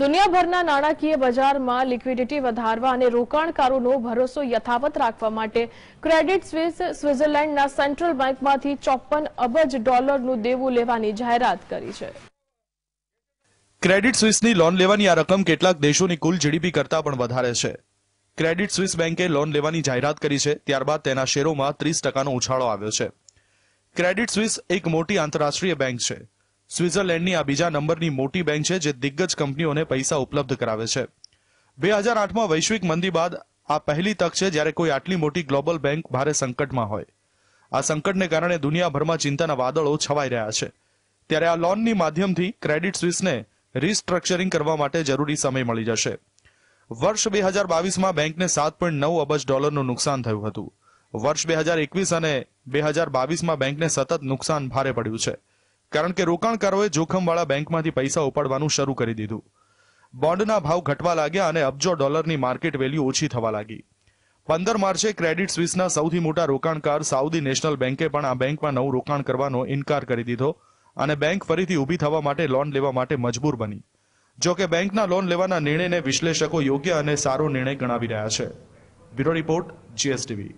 દુનિયાભરના નાણાકીય બજારમાં લિક્વિડિટી વધારવા અને રોકાણકારોનો ભરોસો યથાવત રાખવા માટે ક્રેડિટ સ્વિસ સ્વિટ્ઝરલેન્ડના સેન્ટ્રલ બેન્કમાંથી ચોપ્પન અબજ ડોલરનું દેવું લેવાની જાહેરાત કરી છે ક્રેડિટ સ્વિસની લોન લેવાની આ રકમ કેટલાક દેશોની કુલ જીડીપી કરતા પણ વધારે છે ક્રેડિટ સ્વિસ બેંકે લોન લેવાની જાહેરાત કરી છે ત્યારબાદ તેના શેરોમાં ત્રીસ ટકાનો ઉછાળો આવ્યો છે ક્રેડિટ સ્વિસ એક મોટી આંતરરાષ્ટ્રીય બેંક છે સ્વિટ્ઝરલેન્ડની આ બીજા નંબરની મોટી બેંક છે જે દિગ્ગજ કંપનીઓને પૈસા ઉપલબ્ધ કરાવે છે બે હજાર આઠમાં વૈશ્વિક મંદી બાદ આ પહેલી તક છે જ્યારે કોઈ આટલી મોટી ગ્લોબલ બેંક ભારે સંકટમાં હોય આ સંકટને કારણે દુનિયાભરમાં ચિંતાના વાદળો છવાઈ રહ્યા છે ત્યારે આ લોનની માધ્યમથી ક્રેડિટ સ્વિસને રિસ્ટ્રક્ચરિંગ કરવા માટે જરૂરી સમય મળી જશે વર્ષ બે હજાર બાવીસમાં બેંકને સાત પોઈન્ટ નવ અબજ ડોલરનું નુકસાન થયું હતું વર્ષ બે હજાર એકવીસ અને બે હજાર બાવીસમાં બેંકને સતત નુકસાન ભારે પડ્યું છે કારણ કે રોકાણકારોએ જોખમવાળા બેંકમાંથી પૈસા ઉપાડવાનું શરૂ કરી દીધું બોન્ડના ભાવ ઘટવા લાગ્યા અને અબજો ડોલરની માર્કેટ વેલ્યુ ઓછી થવા લાગી પંદર માર્ચે ક્રેડિટ સ્વિસના સૌથી મોટા રોકાણકાર સાઉદી નેશનલ બેન્કે પણ આ બેંકમાં નવું રોકાણ કરવાનો ઇનકાર કરી દીધો અને બેંક ફરીથી ઊભી થવા માટે લોન લેવા માટે મજબૂર બની જો કે બેંકના લોન લેવાના નિર્ણયને વિશ્લેષકો યોગ્ય અને સારો નિર્ણય ગણાવી રહ્યા છે બ્યુરો રિપોર્ટ જીએસટીવી